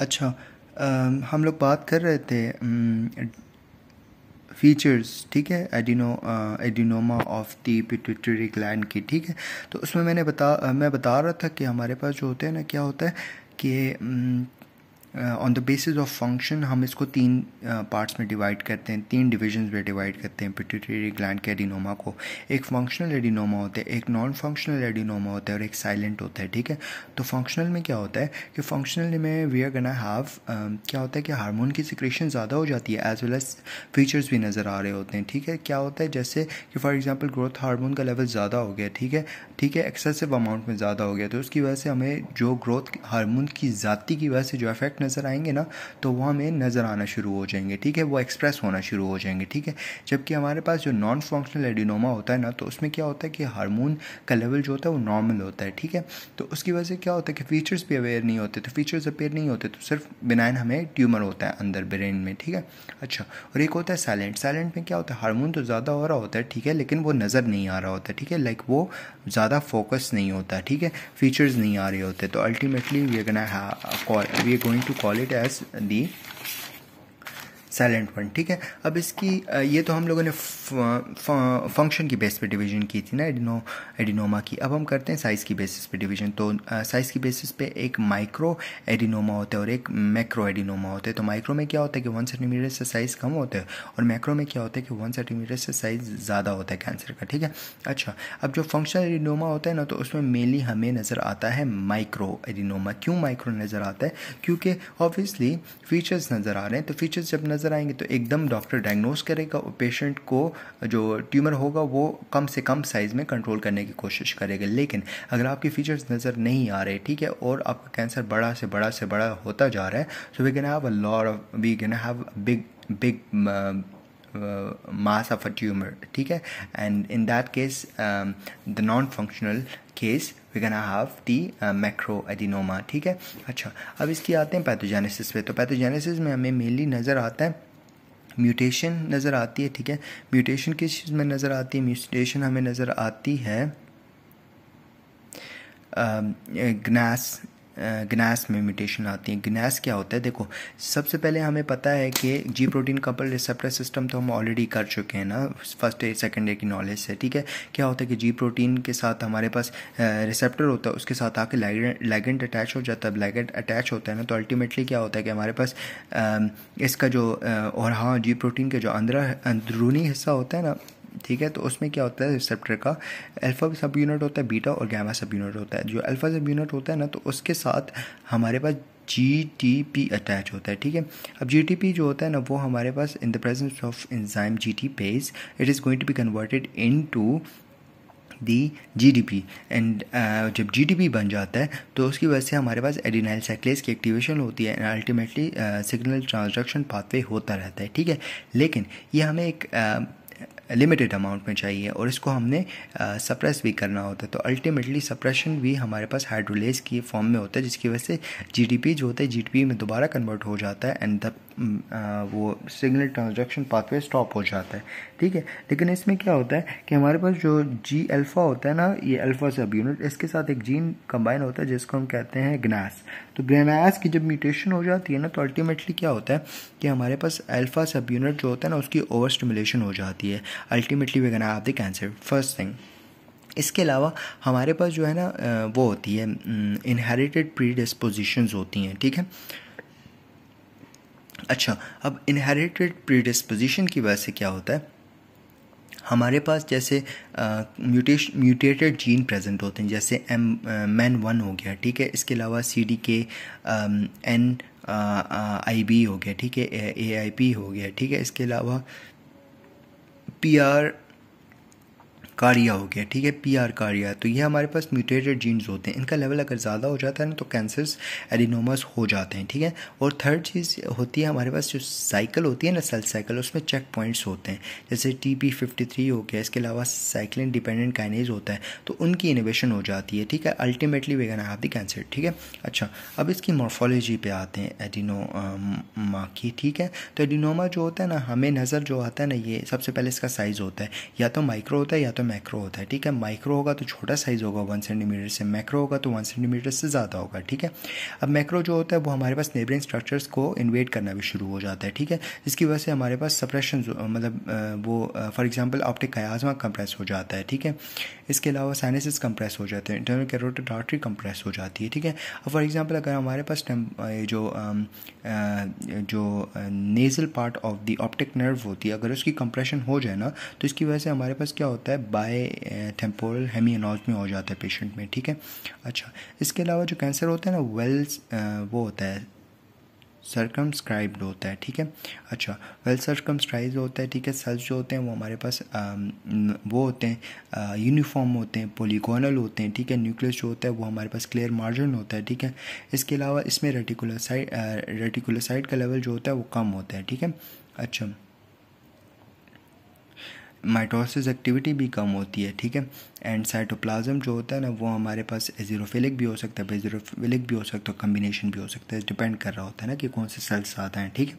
अच्छा आ, um, हम लोग बात कर रहे थे फीचर्स um, ठीक है adeno adenoma of the pituitary gland की ठीक है तो उसमें मैंने बता मैं बता रहा था कि हमारे पास जो होते हैं ना क्या होता है कि um, on the basis of function हम इसको तीन पार्ट्स uh, में डिवाइड करते हैं तीन डिविजन्स में डिवाइड करते हैं पिट्यूटरी ग्लैंड के एडिनोमा को एक फंक्शनल एडिनोमा होता है एक नॉन फंक्शनल एडिनोमा होता है और एक साइलेंट होता है ठीक है तो फंक्शनल में क्या होता है कि फंक्शनल में वी आर गना हैव क्या होता है कि हार्मोन की सिक्रेशन ज़्यादा हो जाती है एज वेल एज फीचर्स भी नज़र आ रहे होते हैं ठीक है क्या होता है जैसे कि फॉर एग्जाम्पल ग्रोथ हारमोन का लेवल ज़्यादा हो गया ठीक है ठीक है एक्सेसिव अमाउंट में ज़्यादा हो गया तो उसकी वजह से हमें जो ग्रोथ हारमोन की ज़्यादा की वजह से जो इफेक्ट नज़र आएंगे ना तो वो हमें नज़र आना शुरू हो जाएंगे ठीक है वो एक्सप्रेस होना शुरू हो जाएंगे ठीक है जबकि हमारे पास जो नॉन फंक्शनल एडिनोमा होता है ना तो उसमें क्या होता है कि हारमोन का लेवल जो होता है वो नॉर्मल होता है ठीक है तो उसकी वजह से क्या होता है कि फीचर्स भी अवेयर नहीं होते तो फीचर्स अपेयर नहीं होते तो सिर्फ बिनाइन हमें ट्यूमर होता है अंदर ब्रेन में ठीक है अच्छा और एक होता है साइलेंट साइलेंट में क्या होता है हारमोन तो ज़्यादा हो रहा होता है ठीक है लेकिन वो नज़र नहीं आ रहा होता ठीक है लाइक वो ज़्यादा फोकस नहीं होता ठीक है फीचर्स नहीं आ रहे होते तो ultimately we going to call it as the silent one ठीक है अब इसकी ये तो हम लोगों ने फंक्शन की बेस पे डिवीजन की थी ना एडिनो एडिनोमा की अब हम करते हैं साइज़ की बेसिस पे डिवीजन तो साइज़ की बेसिस पे एक माइक्रो एडिनोमा होता है और एक मैक्रो एडिनोमा होता है तो माइक्रो में क्या होता है कि वन सेंटीमीटर से साइज़ कम होता है और मैक्रो में क्या होता है कि वन सेंटीमीटर से साइज़ ज़्यादा होता है कैंसर का ठीक है अच्छा अब जो फंक्शनल एडिनोमा होता है ना तो उसमें मेनली हमें नज़र आता है माइक्रो एडिनोमा क्यों माइक्रो नज़र आता है क्योंकि ऑब्वियसली फीचर्स नज़र आ रहे हैं तो फीचर्स जब नज़र नज़र आएंगे तो एकदम डॉक्टर डायग्नोस करेगा और पेशेंट को जो ट्यूमर होगा वो कम से कम साइज़ में कंट्रोल करने की कोशिश करेगा लेकिन अगर आपकी फीचर्स नज़र नहीं आ रहे ठीक है और आपका कैंसर बड़ा से बड़ा से बड़ा होता जा रहा है so we can have a lot of we can have big big mass of a tumour ठीक है and in that case the non functional case case we can have the macro adenoma ठीक है अच्छा अब इसकी आते हैं pathogenesis पे तो पैथोजेनेसिस में हमें मेनली नज़र आता है म्यूटेशन नज़र आती है ठीक है म्यूटेशन किस चीज़ में नज़र आती है म्यूटेशन हमें नज़र आती है ग्नास um, गनास में म्यूटेशन आती है गनास क्या होता है देखो सबसे पहले हमें पता है कि G protein couple receptor system तो हम ऑलरेडी कर चुके हैं ना फर्स्ट ईयर सेकेंड ईयर की नॉलेज से ठीक है क्या होता है कि जी प्रोटीन के साथ हमारे पास रिसेप्टर होता है उसके साथ आके लैगेंट अटैच हो जाता है लाइगेंट अटैच होता है ना तो अल्टीमेटली क्या होता है कि हमारे पास इसका जो और हाँ जी प्रोटीन के जो अंदर अंदरूनी हिस्सा होता है ना ठीक है तो उसमें क्या होता है रिसेप्टर का अल्फ़ा सब यूनिट होता है बीटा और गैमा सब यूनिट होता है जो अल्फ़ा सब यूनिट होता है ना तो उसके साथ हमारे पास जी टी पी अटैच होता है ठीक है अब जी टी पी जो होता है ना वो हमारे पास in the presence of enzyme GTPase it is going to be converted into the D P and जब जी डी पी बन जाता है तो उसकी वजह से हमारे पास एडिनाइल साइक्लेज की एक्टिवेशन होती है and ultimately signal transduction pathway होता रहता है ठीक है लेकिन ये हमें एक uh, लिमिटेड अमाउंट में चाहिए और इसको हमने सप्रेस भी करना होता है तो अल्टीमेटली सप्रेशन भी हमारे पास हाइड्रोलेज की फॉर्म में होता है जिसकी वजह से जीडीपी जो होता है जीडीपी में दोबारा कन्वर्ट हो जाता है एंड द mm, वो सिग्नल ट्रांजेक्शन पाथवे स्टॉप हो जाता है ठीक है लेकिन इसमें क्या होता है कि हमारे पास जो जी एल्फा होता है ना ये अल्फ़ा सब यूनिट इसके साथ एक जीन कंबाइन होता है जिसको हम कहते हैं ग्नास तो गनास की जब म्यूटेशन हो जाती है ना तो अल्टीमेटली क्या होता है कि हमारे पास अल्फ़ा सब यूनिट जो होता है ना उसकी ओवर स्टिमुलेशन हो जाती है होती है अल्टीमेटली वे गना आप द कैंसर फर्स्ट थिंग इसके अलावा हमारे पास जो है ना वो होती है इनहेरिटेड प्री डिस्पोजिशन होती हैं ठीक है अच्छा अब इनहेरिटेड प्री डिस्पोजिशन की वजह से क्या होता है हमारे पास जैसे म्यूटेश म्यूटेटेड जीन प्रेजेंट होते हैं जैसे एम मैन वन हो गया ठीक है इसके अलावा C D K N I B हो गया ठीक है ए आई पी हो गया ठीक है इसके अलावा PR कारिया हो गया ठीक है पी आर कारिया तो ये हमारे पास म्यूटेटेड जीन्स होते हैं इनका लेवल अगर ज़्यादा हो जाता है ना तो कैंसर्स एडिनोमस हो जाते हैं ठीक है और थर्ड चीज़ होती है हमारे पास जो साइकिल होती है ना सेल साइकिल उसमें चेक पॉइंट्स होते हैं जैसे टी पी फिफ्टी थ्री हो गया इसके अलावा साइक्लिन डिपेंडेंट काइनेज होता है तो उनकी इनोवेशन हो जाती है ठीक है ultimately vegan can have cancer ठीक है अच्छा अब इसकी मॉर्फोलॉजी पर आते हैं एडिनोमा um, की ठीक है तो एडिनोमा जो होता है ना हमें नज़र जो आता है ना ये सबसे पहले इसका साइज़ होता है या तो माइक्रो होता है या तो मैक्रो होता है ठीक है माइक्रो होगा तो छोटा साइज़ होगा वन सेंटीमीटर से मैक्रो होगा तो वन सेंटीमीटर से ज़्यादा होगा ठीक है अब मैक्रो जो होता है वो हमारे पास नेबरिंग स्ट्रक्चर्स को इन्वेट करना भी शुरू हो जाता है ठीक है जिसकी वजह से हमारे पास सप्रेशन मतलब वो for example optic chiasma compress हो जाता है ठीक है इसके अलावा साइनसिस कंप्रेस हो जाते हैं इंटरनल कैरोटेड आर्टरी कंप्रेस हो जाती है ठीक है अब फॉर एग्जाम्पल अगर हमारे पास ये जो जो nasal part of the optic nerve होती है अगर उसकी कंप्रेशन हो जाए ना तो इसकी वजह से हमारे पास क्या होता है बाय टेम्पोरल हेमियनॉज में हो जाता है पेशेंट में ठीक है अच्छा इसके अलावा जो कैंसर होता है ना वेल्स eh, वो होता है सरकमस्क्राइब्ड होता है ठीक है अच्छा वेल सरकमस्क्राइब होता है ठीक है सेल्स जो होते हैं वो हमारे पास आ, वो होते हैं यूनिफॉर्म होते हैं पोलिकोनल होते हैं ठीक है न्यूक्लियस जो होता है वो हमारे पास क्लियर मार्जिन होता है ठीक है इसके अलावा इसमें रेटिकुलर साइड का लेवल जो होता है वो कम होता है ठीक है अच्छा माइटोसिस एक्टिविटी भी कम होती है ठीक है एंड साइटोप्लाज्म जो होता है ना वो हमारे पास एजीरोफिलिक भी हो सकता है बेजीरोफिलिक भी हो सकता है कम्बिनेशन भी हो सकता है डिपेंड कर रहा होता है ना कि कौन से सेल्स आते हैं ठीक है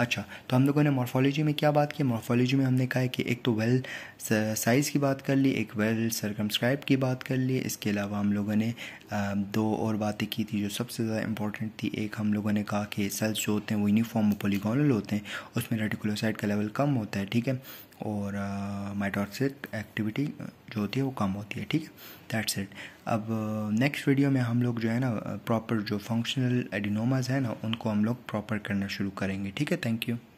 अच्छा तो हम लोगों ने मॉर्फोलॉजी में क्या बात की मॉर्फोलॉजी में हमने कहा है कि एक तो वेल साइज़ uh, की बात कर ली एक वेल सरकमस्क्राइब की बात कर ली इसके अलावा हम लोगों ने uh, दो और बातें की थी जो सबसे ज़्यादा इंपॉर्टेंट थी एक हम लोगों ने कहा कि सेल्स जो होते हैं वो यूनिफॉर्म पोलीगोनल होते हैं उसमें रेटिकुलोसाइड का लेवल कम होता है ठीक है और uh, एक्टिविटी uh, जो होती है वो कम होती है ठीक है दैट्स इट अब नेक्स्ट uh, वीडियो में हम लोग जो है ना प्रॉपर uh, जो फंक्शनल एडिनोमाज हैं ना उनको हम लोग प्रॉपर करना शुरू करेंगे ठीक है थैंक यू